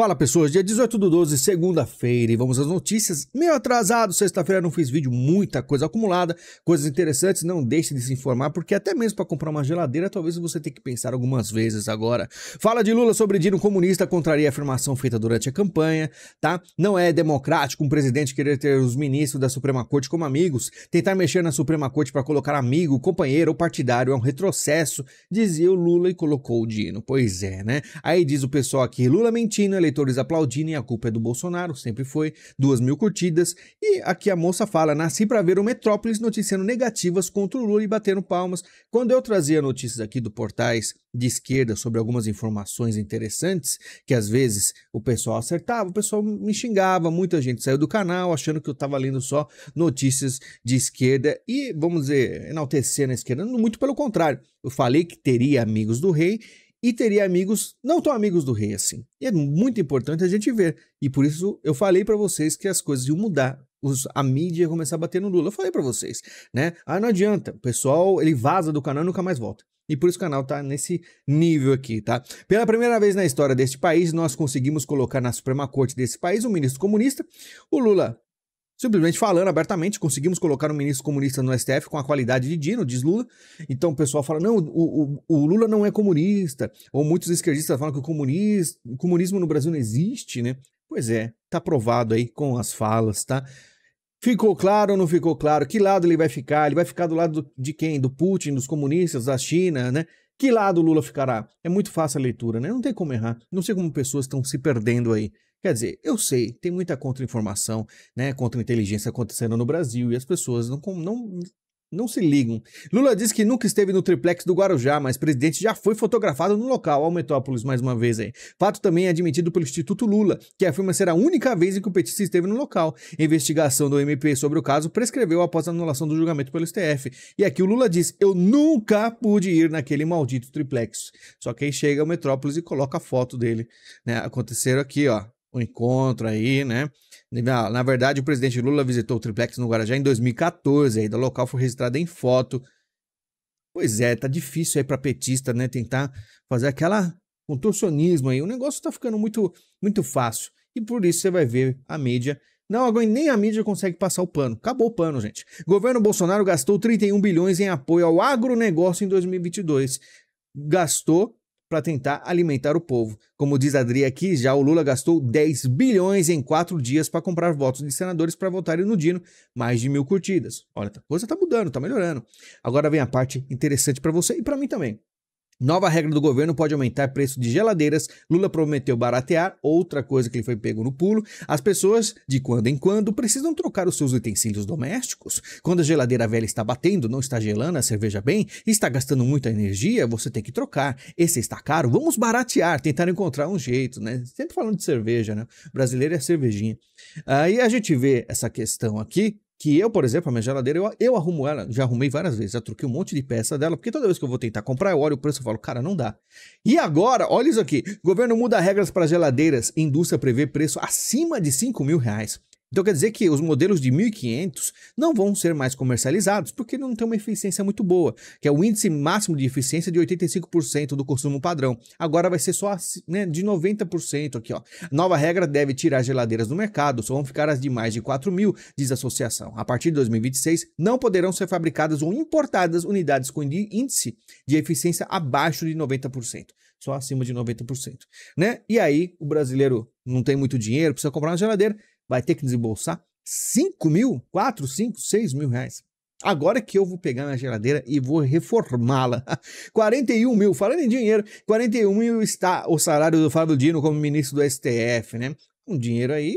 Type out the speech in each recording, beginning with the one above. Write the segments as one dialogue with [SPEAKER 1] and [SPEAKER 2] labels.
[SPEAKER 1] Fala pessoas, dia 18 do 12, segunda-feira, e vamos às notícias. Meio atrasado, sexta-feira não fiz vídeo, muita coisa acumulada, coisas interessantes, não deixe de se informar, porque até mesmo para comprar uma geladeira, talvez você tenha que pensar algumas vezes agora. Fala de Lula sobre Dino comunista, contraria a afirmação feita durante a campanha, tá? Não é democrático um presidente querer ter os ministros da Suprema Corte como amigos, tentar mexer na Suprema Corte para colocar amigo, companheiro ou partidário é um retrocesso, dizia o Lula e colocou o Dino. Pois é, né? Aí diz o pessoal aqui, Lula mentindo, ele eleitores aplaudirem, a culpa é do Bolsonaro, sempre foi, duas mil curtidas. E aqui a moça fala: nasci para ver o Metrópolis noticiando negativas contra o Lula e batendo palmas. Quando eu trazia notícias aqui do portais de esquerda sobre algumas informações interessantes, que às vezes o pessoal acertava, o pessoal me xingava, muita gente saiu do canal achando que eu estava lendo só notícias de esquerda e, vamos dizer, enaltecendo a esquerda. Muito pelo contrário, eu falei que teria amigos do rei e teria amigos não tão amigos do rei assim. E é muito importante a gente ver. E por isso eu falei para vocês que as coisas iam mudar. Os, a mídia ia começar a bater no Lula. Eu falei para vocês, né? Ah, não adianta. O pessoal, ele vaza do canal e nunca mais volta. E por isso o canal tá nesse nível aqui, tá? Pela primeira vez na história deste país, nós conseguimos colocar na Suprema Corte desse país um ministro comunista. O Lula Simplesmente falando abertamente, conseguimos colocar um ministro comunista no STF com a qualidade de Dino, diz Lula. Então o pessoal fala: não, o, o, o Lula não é comunista. Ou muitos esquerdistas falam que o, comunista, o comunismo no Brasil não existe, né? Pois é, tá provado aí com as falas, tá? Ficou claro ou não ficou claro? Que lado ele vai ficar? Ele vai ficar do lado de quem? Do Putin, dos comunistas, da China, né? Que lado o Lula ficará? É muito fácil a leitura, né? Não tem como errar. Não sei como pessoas estão se perdendo aí. Quer dizer, eu sei, tem muita contra-informação, né, contra-inteligência acontecendo no Brasil e as pessoas não, não, não se ligam. Lula diz que nunca esteve no triplex do Guarujá, mas presidente já foi fotografado no local, ao Metrópolis mais uma vez aí. Fato também é admitido pelo Instituto Lula, que afirma ser a única vez em que o petista esteve no local. A investigação do MP sobre o caso prescreveu após a anulação do julgamento pelo STF. E aqui o Lula diz: "Eu nunca pude ir naquele maldito triplex". Só que aí chega ao Metrópolis e coloca a foto dele, né? Aconteceram aqui, ó, um encontro aí, né? Na, na, verdade, o presidente Lula visitou o Triplex no Guarajá em 2014, aí o local foi registrado em foto. Pois é, tá difícil aí para petista, né, tentar fazer aquela contorcionismo aí. O negócio tá ficando muito muito fácil. E por isso você vai ver a mídia não, agora nem a mídia consegue passar o pano. Acabou o pano, gente. governo Bolsonaro gastou 31 bilhões em apoio ao agronegócio em 2022. Gastou para tentar alimentar o povo. Como diz Adri aqui, já o Lula gastou 10 bilhões em quatro dias para comprar votos de senadores para votarem no Dino, mais de mil curtidas. Olha, a coisa tá mudando, tá melhorando. Agora vem a parte interessante para você e para mim também. Nova regra do governo pode aumentar preço de geladeiras. Lula prometeu baratear, outra coisa que ele foi pego no pulo. As pessoas, de quando em quando, precisam trocar os seus utensílios domésticos. Quando a geladeira velha está batendo, não está gelando a cerveja bem, está gastando muita energia, você tem que trocar. Esse está caro, vamos baratear, tentar encontrar um jeito, né? Sempre falando de cerveja, né? Brasileiro é cervejinha. Aí a gente vê essa questão aqui que eu, por exemplo, a minha geladeira, eu, eu arrumo ela, já arrumei várias vezes, já troquei um monte de peça dela, porque toda vez que eu vou tentar comprar, eu olho o preço e falo, cara, não dá. E agora, olha isso aqui: governo muda regras para geladeiras, indústria prevê preço acima de 5 mil reais. Então quer dizer que os modelos de 1500 não vão ser mais comercializados porque não tem uma eficiência muito boa, que é o índice máximo de eficiência de 85% do consumo padrão. Agora vai ser só né, de 90% aqui, ó. Nova regra deve tirar geladeiras do mercado, só vão ficar as de mais de 4 mil, diz a associação. A partir de 2026, não poderão ser fabricadas ou importadas unidades com índice de eficiência abaixo de 90% só acima de 90%. Né? E aí, o brasileiro não tem muito dinheiro, precisa comprar uma geladeira, vai ter que desembolsar 5 mil, 4, 5, 6 mil reais. Agora que eu vou pegar minha geladeira e vou reformá-la. 41 mil, falando em dinheiro, 41 mil está o salário do Fábio Dino como ministro do STF, né? um dinheiro aí,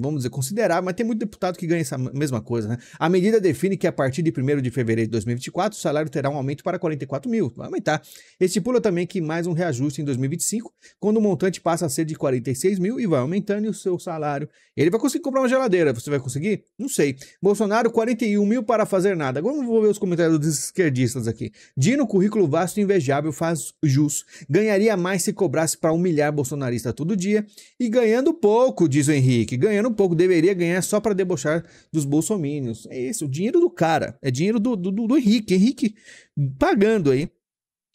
[SPEAKER 1] vamos dizer, considerável, mas tem muito deputado que ganha essa mesma coisa, né? A medida define que a partir de 1 de fevereiro de 2024 o salário terá um aumento para 44 mil, vai aumentar. Estipula também que mais um reajuste em 2025, quando o montante passa a ser de 46 mil e vai aumentando o seu salário. Ele vai conseguir comprar uma geladeira, você vai conseguir? Não sei. Bolsonaro, 41 mil para fazer nada. Agora vamos ver os comentários dos esquerdistas aqui. Dino, currículo vasto e invejável, faz jus. Ganharia mais se cobrasse para humilhar bolsonarista todo dia e ganhando pouco pouco, diz o Henrique. Ganhando pouco, deveria ganhar só para debochar dos bolsomínios. É isso, o dinheiro do cara. É dinheiro do, do, do Henrique. Henrique pagando aí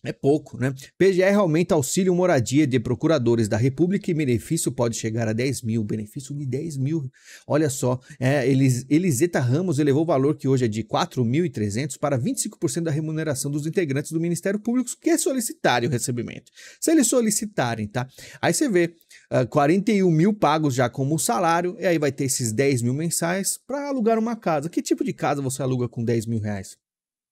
[SPEAKER 1] é pouco, né? PGR aumenta auxílio moradia de procuradores da República e benefício pode chegar a 10 mil. Benefício de 10 mil. Olha só, é, Elis, Eliseta Ramos elevou o valor que hoje é de 4.300 para 25% da remuneração dos integrantes do Ministério Público que é solicitário o recebimento. Se eles solicitarem, tá? Aí você vê uh, ah, 41 mil pagos já como salário, e aí vai ter esses 10 mil mensais para alugar uma casa. Que tipo de casa você aluga com 10 mil reais?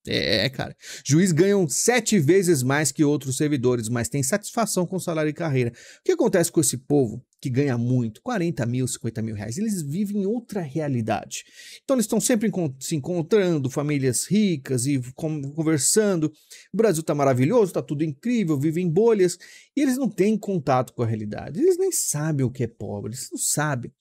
[SPEAKER 1] É, é, é, cara. Juiz ganham sete vezes mais que outros servidores, mas tem satisfação com salário e carreira. O que acontece com esse povo que ganha muito, 40 mil, 50 mil reais? Eles vivem em outra realidade. Então eles estão sempre se encontrando, famílias ricas e conversando. O Brasil está maravilhoso, está tudo incrível, vivem em bolhas. E eles não têm contato com a realidade. Eles nem sabem o que é pobre, eles não sabem.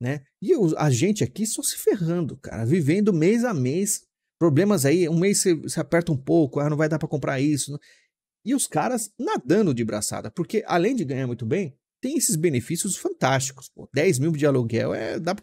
[SPEAKER 1] Né? E eu, a gente aqui só se ferrando, cara, vivendo mês a mês problemas aí, um mês você, você aperta um pouco, ah, não vai dar para comprar isso. E os caras nadando de braçada, porque além de ganhar muito bem, tem esses benefícios fantásticos. Pô, 10 mil de aluguel é, dá,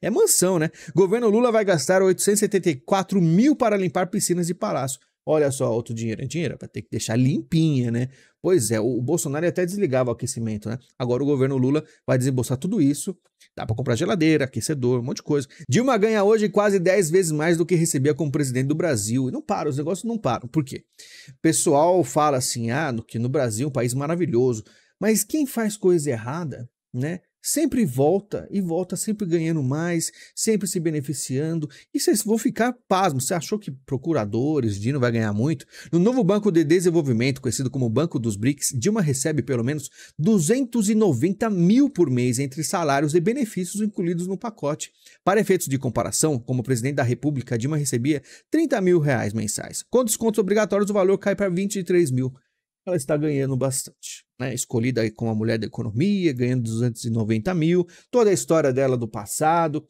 [SPEAKER 1] é mansão, né? Governo Lula vai gastar 874 mil para limpar piscinas de palácio. Olha só, outro dinheiro é dinheiro, vai é ter que deixar limpinha, né? Pois é, o Bolsonaro até desligava o aquecimento, né? Agora o governo Lula vai desembolsar tudo isso. Dá para comprar geladeira, aquecedor, um monte de coisa. Dilma ganha hoje quase 10 vezes mais do que recebia como presidente do Brasil. E não para, os negócios não param. Por quê? O pessoal fala assim, ah, que no Brasil é um país maravilhoso. Mas quem faz coisa errada, né? sempre volta e volta sempre ganhando mais, sempre se beneficiando. E vocês vão ficar pasmos. Você achou que procuradores, Dino vai ganhar muito? No novo Banco de Desenvolvimento, conhecido como Banco dos BRICS, Dilma recebe pelo menos 290 mil por mês entre salários e benefícios incluídos no pacote. Para efeitos de comparação, como presidente da República, Dilma recebia 30 mil reais mensais. Com descontos obrigatórios, o valor cai para 23 mil ela está ganhando bastante. Né? Escolhida aí como a mulher da economia, ganhando 290 mil, toda a história dela do passado.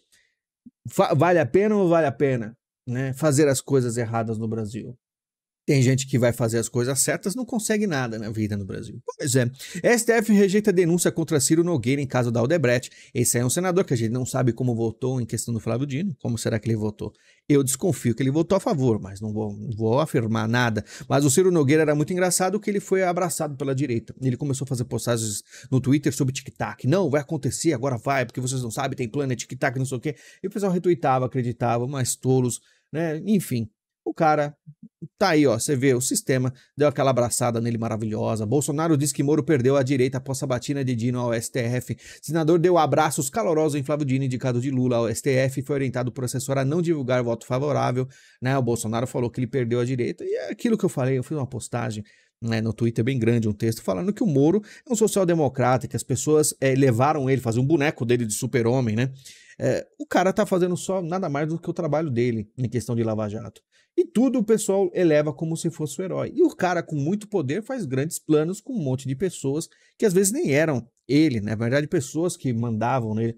[SPEAKER 1] Vale a pena ou vale a pena né? fazer as coisas erradas no Brasil? Tem gente que vai fazer as coisas certas, não consegue nada na vida no Brasil. Pois é. STF rejeita denúncia contra Ciro Nogueira em caso da Aldebrecht. Esse aí é um senador que a gente não sabe como votou em questão do Flávio Dino. Como será que ele votou? Eu desconfio que ele votou a favor, mas não vou, não vou afirmar nada. Mas o Ciro Nogueira era muito engraçado que ele foi abraçado pela direita. Ele começou a fazer postagens no Twitter sobre tic-tac. Não, vai acontecer, agora vai, porque vocês não sabem, tem plano, é tic-tac, não sei o quê. E o pessoal retuitava, acreditava, mas tolos, né? Enfim, o cara Tá aí, ó, você vê, o sistema deu aquela abraçada nele maravilhosa. Bolsonaro diz que Moro perdeu a direita após a batina de Dino ao STF. Senador deu abraços calorosos em Flávio Dino, indicado de Lula ao STF, foi orientado por assessor a não divulgar voto favorável, né? O Bolsonaro falou que ele perdeu a direita, e é aquilo que eu falei, eu fiz uma postagem né, no Twitter bem grande um texto falando que o Moro é um social-democrata, que as pessoas é, levaram ele, fazer um boneco dele de super-homem, né? É, o cara tá fazendo só nada mais do que o trabalho dele em questão de Lava Jato. E tudo o pessoal eleva como se fosse o herói. E o cara com muito poder faz grandes planos com um monte de pessoas que às vezes nem eram ele, né? Na verdade, pessoas que mandavam nele.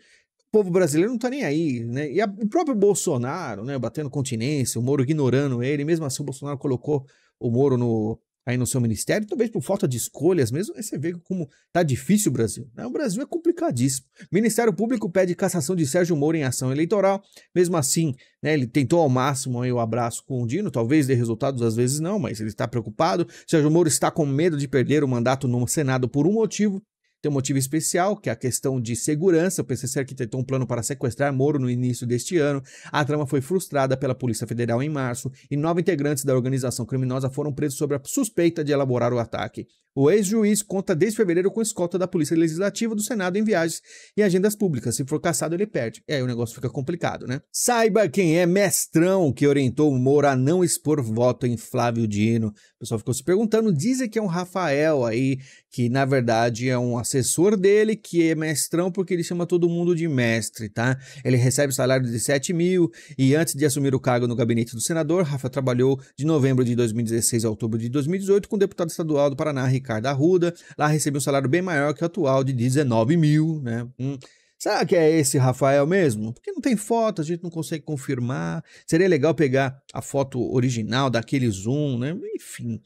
[SPEAKER 1] O povo brasileiro não tá nem aí, né? E a, o próprio Bolsonaro, né? Batendo continência, o Moro ignorando ele. Mesmo assim, o Bolsonaro colocou o Moro no, aí no seu ministério, talvez por falta de escolhas mesmo, você vê como tá difícil o Brasil. Né? O Brasil é complicadíssimo. O Ministério Público pede cassação de Sérgio Moro em ação eleitoral. Mesmo assim, né, ele tentou ao máximo aí o abraço com o Dino, talvez dê resultados, às vezes não, mas ele está preocupado. Sérgio Moro está com medo de perder o mandato no Senado por um motivo, tem um motivo especial, que é a questão de segurança. O PCC arquitetou um plano para sequestrar Moro no início deste ano. A trama foi frustrada pela Polícia Federal em março e nove integrantes da organização criminosa foram presos sob a suspeita de elaborar o ataque. O ex-juiz conta desde fevereiro com escolta da Polícia Legislativa do Senado em viagens e agendas públicas. Se for caçado, ele perde. E aí o negócio fica complicado, né? Saiba quem é mestrão que orientou o Moro a não expor voto em Flávio Dino. O pessoal ficou se perguntando. Dizem que é um Rafael aí, que na verdade é um assessor dele, que é mestrão porque ele chama todo mundo de mestre, tá? Ele recebe salário de 7 mil e antes de assumir o cargo no gabinete do senador, Rafa trabalhou de novembro de 2016 a outubro de 2018 com o deputado estadual do Paraná, Ricardo Ricardo Arruda. Lá recebeu um salário bem maior que o atual, de 19 mil, né? Hum. Será que é esse Rafael mesmo? Porque não tem foto, a gente não consegue confirmar. Seria legal pegar a foto original daquele zoom, né? Enfim,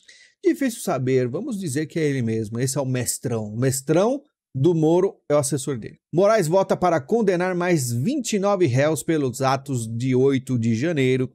[SPEAKER 1] difícil saber. Vamos dizer que é ele mesmo. Esse é o mestrão. O mestrão do Moro é o assessor dele. Moraes vota para condenar mais 29 réus pelos atos de 8 de janeiro,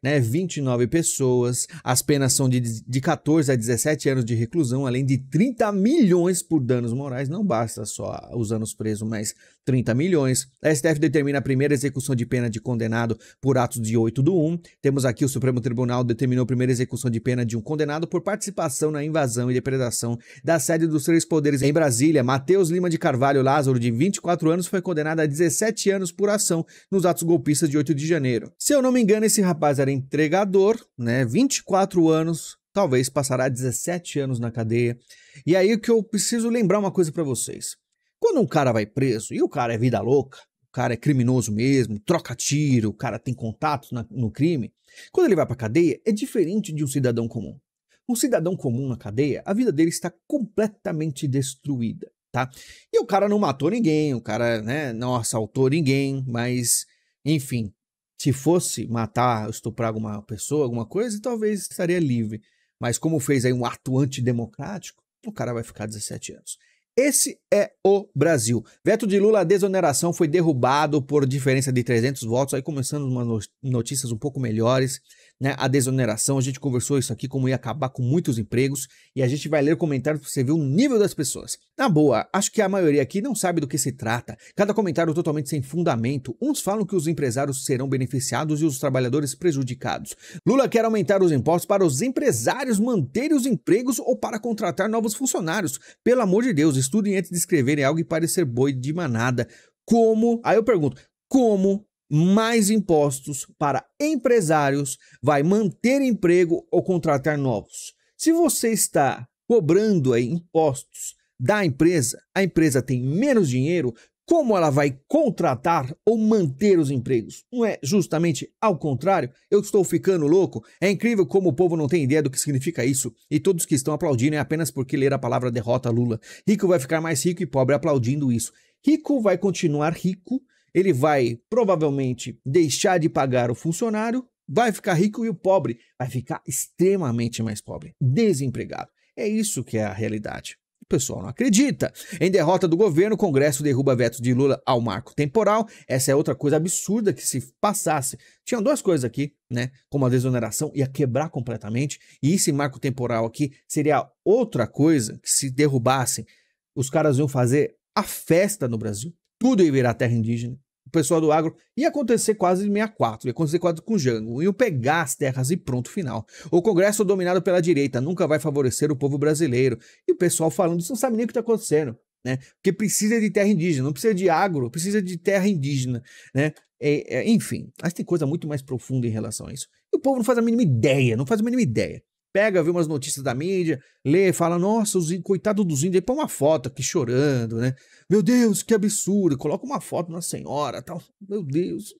[SPEAKER 1] né? 29 pessoas. As penas são de, de 14 a 17 anos de reclusão, além de 30 milhões por danos morais. Não basta só os anos presos, mas 30 milhões. A STF determina a primeira execução de pena de condenado por atos de 8 do 1. Temos aqui o Supremo Tribunal determinou a primeira execução de pena de um condenado por participação na invasão e depredação da sede dos três poderes em Brasília. Mateus Mateus Lima de Carvalho Lázaro, de 24 anos, foi condenado a 17 anos por ação nos atos golpistas de 8 de janeiro. Se eu não me engano, esse rapaz era entregador, né? 24 anos, talvez passará 17 anos na cadeia. E aí que eu preciso lembrar uma coisa para vocês. Quando um cara vai preso, e o cara é vida louca, o cara é criminoso mesmo, troca tiro, o cara tem contatos na, no crime, quando ele vai pra cadeia, é diferente de um cidadão comum. Um cidadão comum na cadeia, a vida dele está completamente destruída tá? E o cara não matou ninguém, o cara, né, não assaltou ninguém, mas, enfim, se fosse matar, estuprar alguma pessoa, alguma coisa, talvez estaria livre. Mas como fez aí um ato antidemocrático, o cara vai ficar 17 anos. Esse é o Brasil. Veto de Lula à desoneração foi derrubado por diferença de 300 votos. Aí começando umas notícias um pouco melhores né, a desoneração. A gente conversou isso aqui, como ia acabar com muitos empregos, e a gente vai ler comentários para você ver o nível das pessoas. Na boa, acho que a maioria aqui não sabe do que se trata. Cada comentário totalmente sem fundamento. Uns falam que os empresários serão beneficiados e os trabalhadores prejudicados. Lula quer aumentar os impostos para os empresários manterem os empregos ou para contratar novos funcionários. Pelo amor de Deus, estudem antes de escreverem algo e parecer boi de manada. Como? Aí eu pergunto, como mais impostos para empresários vai manter emprego ou contratar novos. Se você está cobrando aí impostos da empresa, a empresa tem menos dinheiro, como ela vai contratar ou manter os empregos? Não é justamente ao contrário? Eu estou ficando louco? É incrível como o povo não tem ideia do que significa isso e todos que estão aplaudindo é apenas porque ler a palavra derrota Lula. Rico vai ficar mais rico e pobre aplaudindo isso. Rico vai continuar rico ele vai provavelmente deixar de pagar o funcionário, vai ficar rico e o pobre vai ficar extremamente mais pobre, desempregado. É isso que é a realidade. O pessoal não acredita. Em derrota do governo, o Congresso derruba veto de Lula ao marco temporal. Essa é outra coisa absurda que se passasse. Tinham duas coisas aqui, né? Como a desoneração ia quebrar completamente. E esse marco temporal aqui seria outra coisa que se derrubassem. Os caras iam fazer a festa no Brasil tudo ia virar terra indígena. O pessoal do agro ia acontecer quase em 64, ia acontecer quase com Jango, iam pegar as terras e pronto, final. O Congresso dominado pela direita nunca vai favorecer o povo brasileiro. E o pessoal falando isso não sabe nem o que está acontecendo. Né? Porque precisa de terra indígena, não precisa de agro, precisa de terra indígena. Né? É, é, enfim, mas tem coisa muito mais profunda em relação a isso. E o povo não faz a mínima ideia, não faz a mínima ideia pega, vê umas notícias da mídia, lê, fala, nossa, os coitado dos índios, aí põe uma foto aqui chorando, né? Meu Deus, que absurdo, coloca uma foto na senhora, tal. Meu Deus.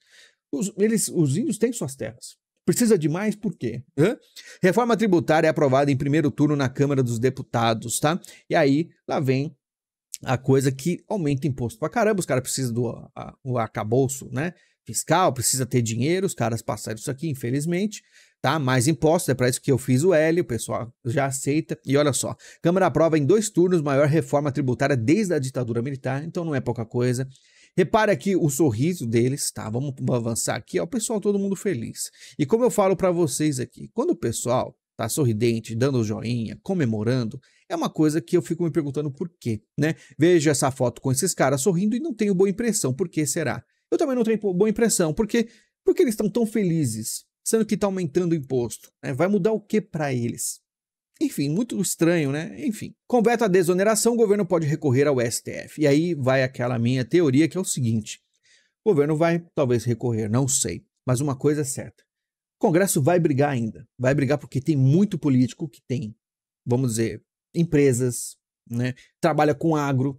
[SPEAKER 1] Os, eles, os índios têm suas terras. Precisa de mais por quê? Hã? Reforma tributária é aprovada em primeiro turno na Câmara dos Deputados, tá? E aí, lá vem a coisa que aumenta imposto pra caramba, os caras precisam do a, a, o acabouço, né? fiscal, precisa ter dinheiro, os caras passaram isso aqui, infelizmente. Tá? Mais impostos, é para isso que eu fiz o L, o pessoal já aceita. E olha só, Câmara aprova em dois turnos maior reforma tributária desde a ditadura militar, então não é pouca coisa. Repare aqui o sorriso deles, tá? Vamos avançar aqui, ó, o pessoal todo mundo feliz. E como eu falo para vocês aqui, quando o pessoal tá sorridente, dando joinha, comemorando, é uma coisa que eu fico me perguntando por quê, né? Vejo essa foto com esses caras sorrindo e não tenho boa impressão, por que será? eu também não tenho boa impressão. Porque, porque eles estão tão felizes, sendo que está aumentando o imposto? Né? Vai mudar o que para eles? Enfim, muito estranho, né? Enfim. Com veto à desoneração, o governo pode recorrer ao STF. E aí vai aquela minha teoria que é o seguinte: o governo vai talvez recorrer, não sei. Mas uma coisa é certa: o Congresso vai brigar ainda. Vai brigar porque tem muito político que tem, vamos dizer, empresas, né? trabalha com agro,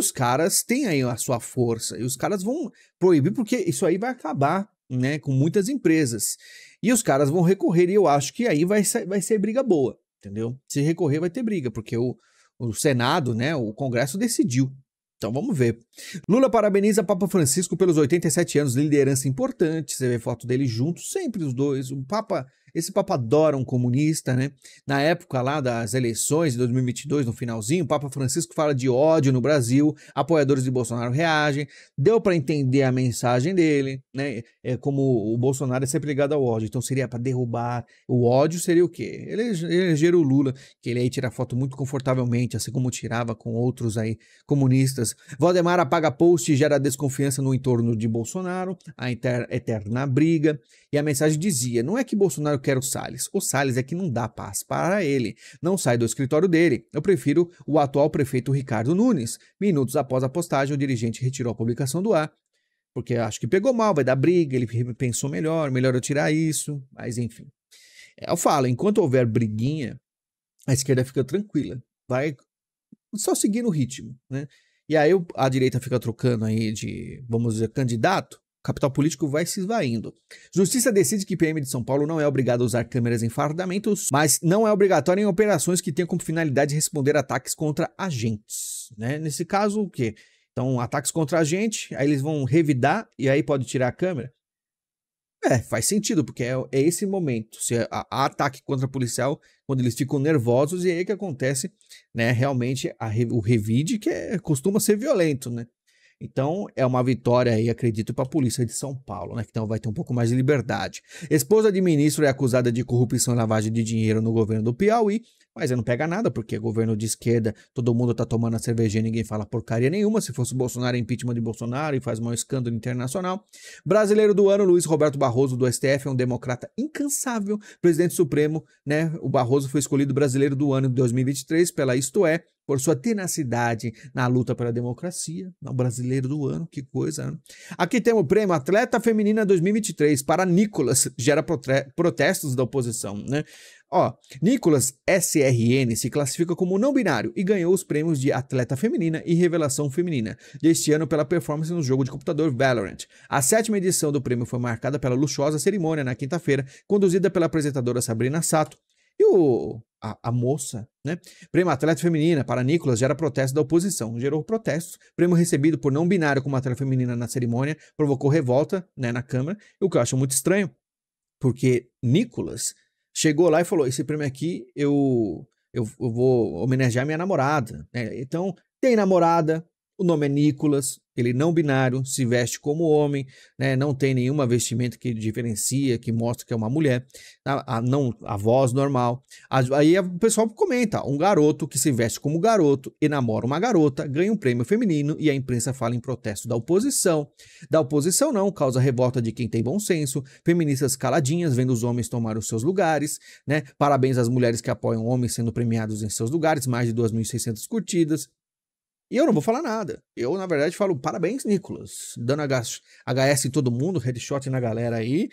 [SPEAKER 1] os caras têm aí a sua força, e os caras vão proibir, porque isso aí vai acabar né, com muitas empresas. E os caras vão recorrer, e eu acho que aí vai ser, vai ser briga boa, entendeu? Se recorrer, vai ter briga, porque o, o Senado, né, o Congresso decidiu. Então vamos ver. Lula parabeniza Papa Francisco pelos 87 anos de liderança importante. Você vê foto dele junto, sempre os dois. O Papa esse adora um comunista, né? Na época lá das eleições de 2022, no finalzinho, o Papa Francisco fala de ódio no Brasil, apoiadores de Bolsonaro reagem. Deu para entender a mensagem dele, né? É como o Bolsonaro é sempre ligado ao ódio. Então seria para derrubar. O ódio seria o quê? Eleger o Lula, que ele aí tira foto muito confortavelmente, assim como tirava com outros aí comunistas. Valdemar apaga post e gera desconfiança no entorno de Bolsonaro, a eterna briga. E a mensagem dizia: não é que Bolsonaro eu quero o Salles. O Salles é que não dá paz para ele, não sai do escritório dele. Eu prefiro o atual prefeito Ricardo Nunes. Minutos após a postagem, o dirigente retirou a publicação do ar, porque acho que pegou mal, vai dar briga, ele pensou melhor, melhor eu tirar isso, mas enfim. É, eu falo, enquanto houver briguinha, a esquerda fica tranquila, vai só seguir o ritmo, né? E aí a direita fica trocando aí de, vamos dizer, candidato, capital político vai se esvaindo. Justiça decide que PM de São Paulo não é obrigado a usar câmeras em fardamentos, mas não é obrigatório em operações que tenham como finalidade responder ataques contra agentes. Né? Nesse caso, o quê? Então, ataques contra agente, aí eles vão revidar e aí pode tirar a câmera? É, faz sentido, porque é, é esse momento. Se há, há ataque contra policial, quando eles ficam nervosos, e aí é que acontece, né, realmente, a, o revide, que é, costuma ser violento, né? Então, é uma vitória aí, acredito, para a polícia de São Paulo, né? Que então vai ter um pouco mais de liberdade. Esposa de ministro é acusada de corrupção e lavagem de dinheiro no governo do Piauí, mas não pega nada, porque é governo de esquerda, todo mundo tá tomando a cervejinha, ninguém fala porcaria nenhuma. Se fosse Bolsonaro, é impeachment de Bolsonaro e faz um escândalo internacional. Brasileiro do ano, Luiz Roberto Barroso do STF, é um democrata incansável, presidente supremo, né? O Barroso foi escolhido brasileiro do ano de 2023 pela Isto É, por sua tenacidade na luta pela democracia, o brasileiro do ano, que coisa. Né? Aqui temos o prêmio Atleta Feminina 2023 para Nicolas, gera protestos da oposição, né? Ó, Nicolas SRN se classifica como não binário e ganhou os prêmios de Atleta Feminina e Revelação Feminina deste ano pela performance no jogo de computador Valorant. A sétima edição do prêmio foi marcada pela luxuosa cerimônia na quinta-feira, conduzida pela apresentadora Sabrina Sato, e o a, a, moça, né? Prêmio Atleta Feminina para Nicolas gera protesto da oposição. Gerou protesto, Prêmio recebido por não binário como atleta feminina na cerimônia provocou revolta né, na Câmara, o que eu acho muito estranho, porque Nicolas chegou lá e falou: Esse prêmio aqui eu, eu, eu vou homenagear minha namorada. Né? Então, tem namorada, o nome é Nicolas, ele não binário, se veste como homem, né? não tem nenhuma vestimenta que diferencia, que mostra que é uma mulher, a, tá? a não, a voz normal. A, aí o pessoal comenta: um garoto que se veste como garoto e namora uma garota ganha um prêmio feminino e a imprensa fala em protesto da oposição. Da oposição, não, causa revolta de quem tem bom senso, feministas caladinhas vendo os homens tomar os seus lugares, né? parabéns às mulheres que apoiam homens sendo premiados em seus lugares, mais de 2.600 curtidas. E eu não vou falar nada. Eu, na verdade, falo parabéns, Nicolas. Dando HS, em todo mundo, headshot na galera aí.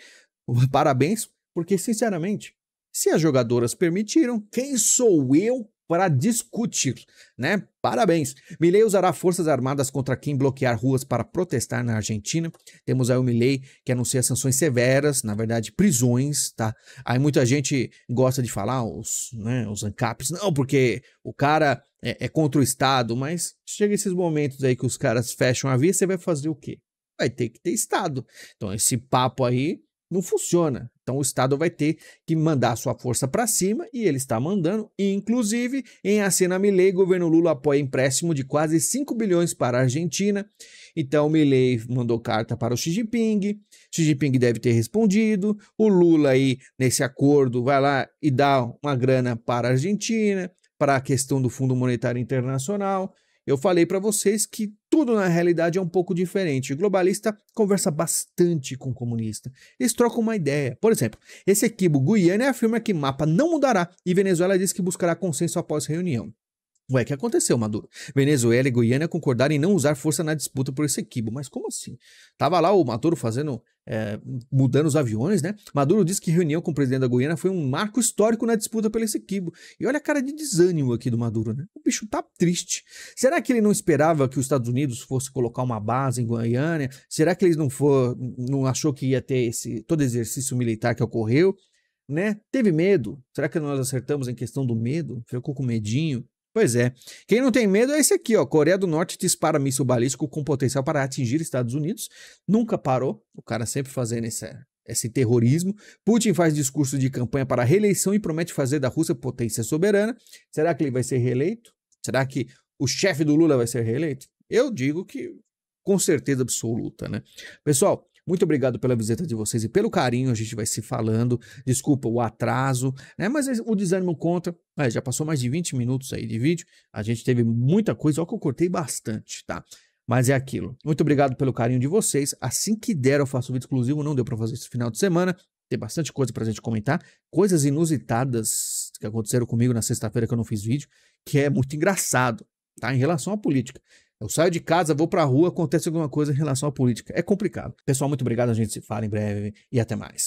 [SPEAKER 1] Parabéns, porque, sinceramente, se as jogadoras permitiram, quem sou eu para discutir, né? Parabéns. Milley usará forças armadas contra quem bloquear ruas para protestar na Argentina. Temos aí o Milley que anuncia sanções severas, na verdade prisões, tá? Aí muita gente gosta de falar os, né, os ancaps, não, porque o cara é, é contra o Estado, mas chega esses momentos aí que os caras fecham a via, você vai fazer o quê? Vai ter que ter Estado. Então esse papo aí não funciona. Então o Estado vai ter que mandar sua força para cima e ele está mandando. Inclusive, em acena Milley, governo Lula apoia empréstimo de quase 5 bilhões para a Argentina. Então Milley mandou carta para o Xi Jinping. Xi Jinping deve ter respondido. O Lula aí nesse acordo vai lá e dá uma grana para a Argentina, para a questão do Fundo Monetário Internacional. Eu falei para vocês que tudo na realidade é um pouco diferente. O globalista conversa bastante com o comunista. Eles trocam uma ideia. Por exemplo, esse equipo Guiana é afirma que mapa não mudará e Venezuela diz que buscará consenso após reunião. Ué, que aconteceu, Maduro? Venezuela e Goiânia concordaram em não usar força na disputa por esse equipo. Mas como assim? Tava lá o Maduro fazendo. É, mudando os aviões, né? Maduro disse que reunião com o presidente da Goiânia foi um marco histórico na disputa pelo Essequibo. E olha a cara de desânimo aqui do Maduro, né? O bicho tá triste. Será que ele não esperava que os Estados Unidos fosse colocar uma base em Goiânia? Será que eles não for, não achou que ia ter esse todo exercício militar que ocorreu, né? Teve medo? Será que nós acertamos em questão do medo? Ficou com medinho? Pois é. Quem não tem medo é esse aqui, ó. Coreia do Norte dispara míssil balístico com potencial para atingir Estados Unidos. Nunca parou. O cara sempre fazendo esse, esse terrorismo. Putin faz discurso de campanha para reeleição e promete fazer da Rússia potência soberana. Será que ele vai ser reeleito? Será que o chefe do Lula vai ser reeleito? Eu digo que com certeza absoluta, né? Pessoal, muito obrigado pela visita de vocês e pelo carinho. A gente vai se falando. Desculpa o atraso, né? Mas o desânimo conta. É, já passou mais de 20 minutos aí de vídeo. A gente teve muita coisa, ó, que eu cortei bastante, tá? Mas é aquilo. Muito obrigado pelo carinho de vocês. Assim que der, eu faço vídeo exclusivo. Não deu para fazer esse final de semana. Tem bastante coisa pra gente comentar. Coisas inusitadas que aconteceram comigo na sexta-feira que eu não fiz vídeo, que é muito engraçado, tá? Em relação à política. Eu saio de casa, vou pra rua, acontece alguma coisa em relação à política. É complicado. Pessoal, muito obrigado. A gente se fala em breve e até mais.